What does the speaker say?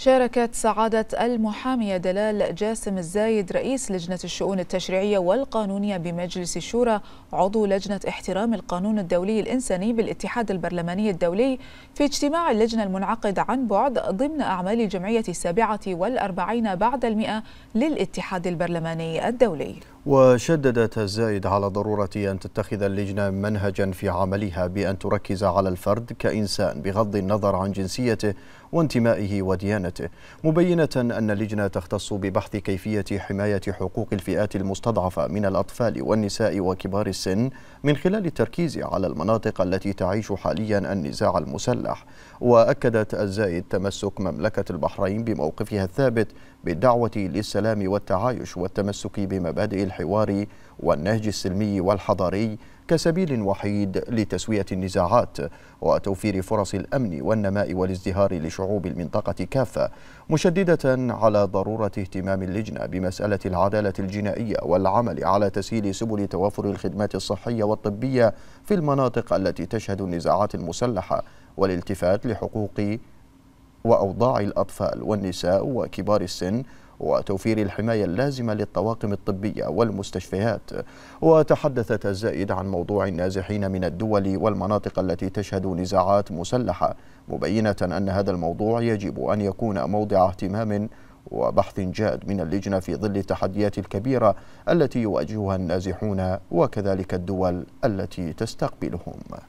شاركت سعادة المحامية دلال جاسم الزايد رئيس لجنة الشؤون التشريعية والقانونية بمجلس الشورى عضو لجنة احترام القانون الدولي الإنساني بالاتحاد البرلماني الدولي في اجتماع اللجنة المنعقد عن بعد ضمن أعمال الجمعية السابعة والأربعين بعد المئة للاتحاد البرلماني الدولي وشددت الزايد على ضرورة أن تتخذ اللجنة منهجا في عملها بأن تركز على الفرد كإنسان بغض النظر عن جنسيته وانتمائه وديانته مبينة أن اللجنة تختص ببحث كيفية حماية حقوق الفئات المستضعفة من الأطفال والنساء وكبار السن من خلال التركيز على المناطق التي تعيش حاليا النزاع المسلح وأكدت الزايد تمسك مملكة البحرين بموقفها الثابت بالدعوة للسلام والتعايش والتمسك بمبادئ الحماية الحوار والنهج السلمي والحضاري كسبيل وحيد لتسوية النزاعات وتوفير فرص الأمن والنماء والازدهار لشعوب المنطقة كافة مشددة على ضرورة اهتمام اللجنة بمسألة العدالة الجنائية والعمل على تسهيل سبل توافر الخدمات الصحية والطبية في المناطق التي تشهد النزاعات المسلحة والالتفات لحقوق وأوضاع الأطفال والنساء وكبار السن وتوفير الحماية اللازمة للطواقم الطبية والمستشفيات وتحدثت الزائد عن موضوع النازحين من الدول والمناطق التي تشهد نزاعات مسلحة مبينة أن هذا الموضوع يجب أن يكون موضع اهتمام وبحث جاد من اللجنة في ظل التحديات الكبيرة التي يواجهها النازحون وكذلك الدول التي تستقبلهم